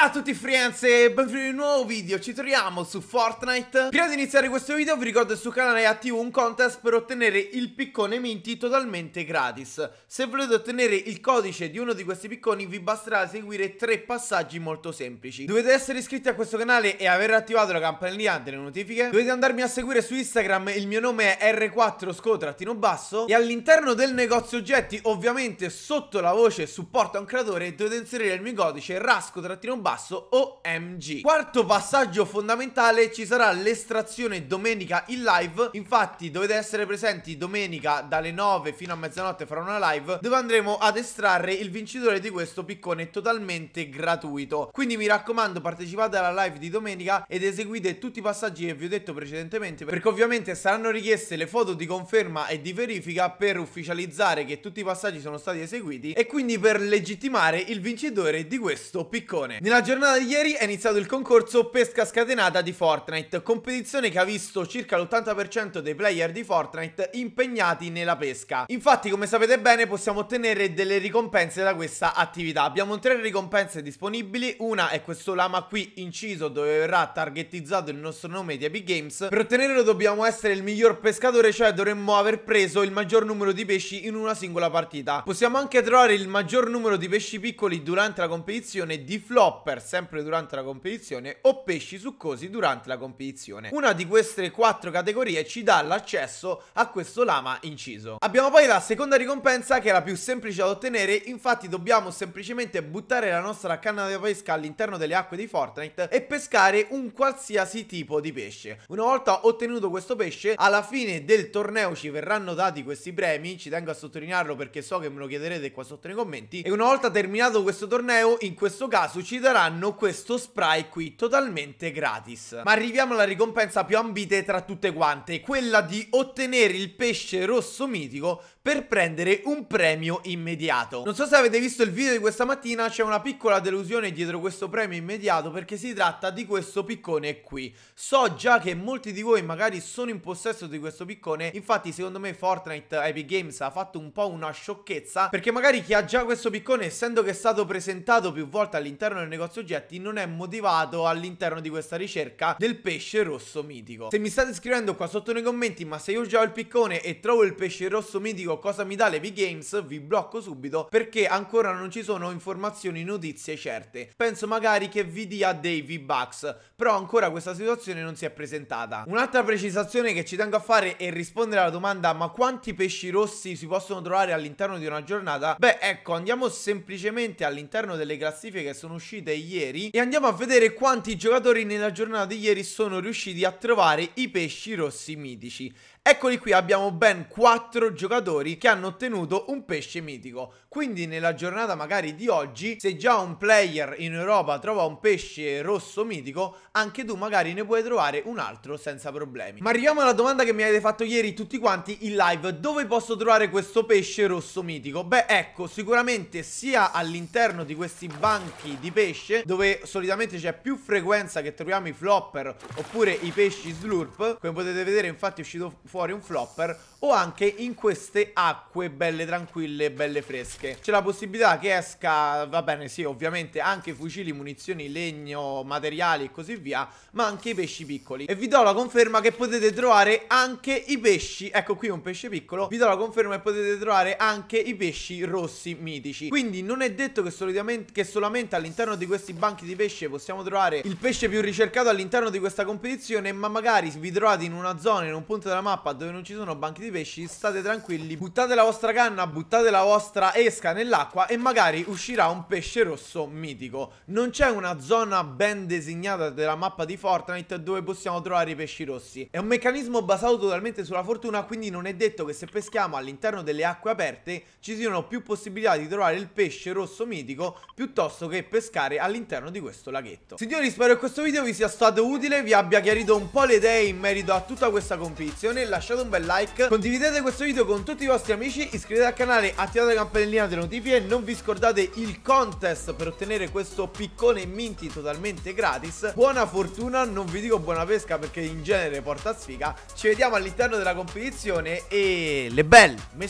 Ciao a tutti friends e benvenuti in un nuovo video, ci troviamo su Fortnite Prima di iniziare questo video vi ricordo che sul canale è attivo un contest per ottenere il piccone Minty totalmente gratis Se volete ottenere il codice di uno di questi picconi vi basterà seguire tre passaggi molto semplici Dovete essere iscritti a questo canale e aver attivato la campanellina delle notifiche Dovete andarmi a seguire su Instagram, il mio nome è R4 Scotrattino Basso E all'interno del negozio oggetti, ovviamente sotto la voce supporta un creatore, dovete inserire il mio codice Rasco Basso basso OMG. Quarto passaggio fondamentale ci sarà l'estrazione domenica in live, infatti dovete essere presenti domenica dalle 9 fino a mezzanotte farò una live dove andremo ad estrarre il vincitore di questo piccone totalmente gratuito. Quindi mi raccomando partecipate alla live di domenica ed eseguite tutti i passaggi che vi ho detto precedentemente perché ovviamente saranno richieste le foto di conferma e di verifica per ufficializzare che tutti i passaggi sono stati eseguiti e quindi per legittimare il vincitore di questo piccone. Nella nella giornata di ieri è iniziato il concorso Pesca Scatenata di Fortnite, competizione che ha visto circa l'80% dei player di Fortnite impegnati nella pesca. Infatti, come sapete bene, possiamo ottenere delle ricompense da questa attività. Abbiamo tre ricompense disponibili, una è questo lama qui inciso dove verrà targettizzato il nostro nome di Epic Games. Per ottenerlo dobbiamo essere il miglior pescatore, cioè dovremmo aver preso il maggior numero di pesci in una singola partita. Possiamo anche trovare il maggior numero di pesci piccoli durante la competizione di flop grouper sempre durante la competizione o pesci succosi durante la competizione. Una di queste quattro categorie ci dà l'accesso a questo lama inciso. Abbiamo poi la seconda ricompensa che è la più semplice da ottenere, infatti dobbiamo semplicemente buttare la nostra canna da pesca all'interno delle acque di Fortnite e pescare un qualsiasi tipo di pesce. Una volta ottenuto questo pesce, alla fine del torneo ci verranno dati questi premi, ci tengo a sottolinearlo perché so che me lo chiederete qua sotto nei commenti, e una volta terminato questo torneo, in questo caso ci darà avranno questo spray qui totalmente gratis. Ma arriviamo alla ricompensa più ambite tra tutte quante, quella di ottenere il pesce rosso mitico per prendere un premio immediato. Non so se avete visto il video di questa mattina, c'è una piccola delusione dietro questo premio immediato perché si tratta di questo piccone qui. So già che molti di voi magari sono in possesso di questo piccone, infatti secondo me Fortnite Epic Games ha fatto un po' una sciocchezza perché magari chi ha già questo piccone essendo che è stato presentato più volte all'interno del negozio soggetti non è motivato all'interno di questa ricerca del pesce rosso mitico. Se mi state scrivendo qua sotto nei commenti ma se io già ho il piccone e trovo il pesce rosso mitico cosa mi dà le V-Games vi blocco subito perché ancora non ci sono informazioni, notizie certe. Penso magari che vi dia dei V-Bucks però ancora questa situazione non si è presentata. Un'altra precisazione che ci tengo a fare è rispondere alla domanda ma quanti pesci rossi si possono trovare all'interno di una giornata? Beh ecco andiamo semplicemente all'interno delle classifiche che sono uscite ieri e andiamo a vedere quanti giocatori nella giornata di ieri sono riusciti a trovare i pesci rossi mitici. Eccoli qui, abbiamo ben 4 giocatori che hanno ottenuto un pesce mitico. Quindi nella giornata magari di oggi, se già un player in Europa trova un pesce rosso mitico, anche tu magari ne puoi trovare un altro senza problemi. Ma arriviamo alla domanda che mi avete fatto ieri tutti quanti in live. Dove posso trovare questo pesce rosso mitico? Beh, ecco, sicuramente sia all'interno di questi banchi di pesce, dove solitamente c'è più frequenza che troviamo i flopper oppure i pesci slurp. Come potete vedere, infatti è uscito fuori un flopper o anche in queste acque belle tranquille, belle fresche. C'è la possibilità che esca, va bene sì, ovviamente anche fucili, munizioni, legno, materiali e così via, ma anche i pesci piccoli. E vi do la conferma che potete trovare anche i pesci, ecco qui un pesce piccolo, vi do la conferma che potete trovare anche i pesci rossi mitici. Quindi non è detto che, che solamente all'interno di questi banchi di pesce possiamo trovare il pesce più ricercato all'interno di questa competizione, ma magari vi trovate in una zona, in un punto della mappa, mappa dove non ci sono banchi di pesci State tranquilli, buttate la vostra canna, buttate la vostra esca nell'acqua E magari uscirà un pesce rosso mitico Non c'è una zona ben designata della mappa di Fortnite dove possiamo trovare i pesci rossi È un meccanismo basato totalmente sulla fortuna Quindi non è detto che se peschiamo all'interno delle acque aperte Ci siano più possibilità di trovare il pesce rosso mitico Piuttosto che pescare all'interno di questo laghetto Signori spero che questo video vi sia stato utile Vi abbia chiarito un po' le idee in merito a tutta questa competizione lasciate un bel like Condividete questo video con tutti i vostri amici Iscrivetevi al canale, attivate la campanellina delle notifiche E non vi scordate il contest per ottenere questo piccone minti totalmente gratis Buona fortuna, non vi dico buona pesca perché in genere porta sfiga Ci vediamo all'interno della competizione e le belle, mes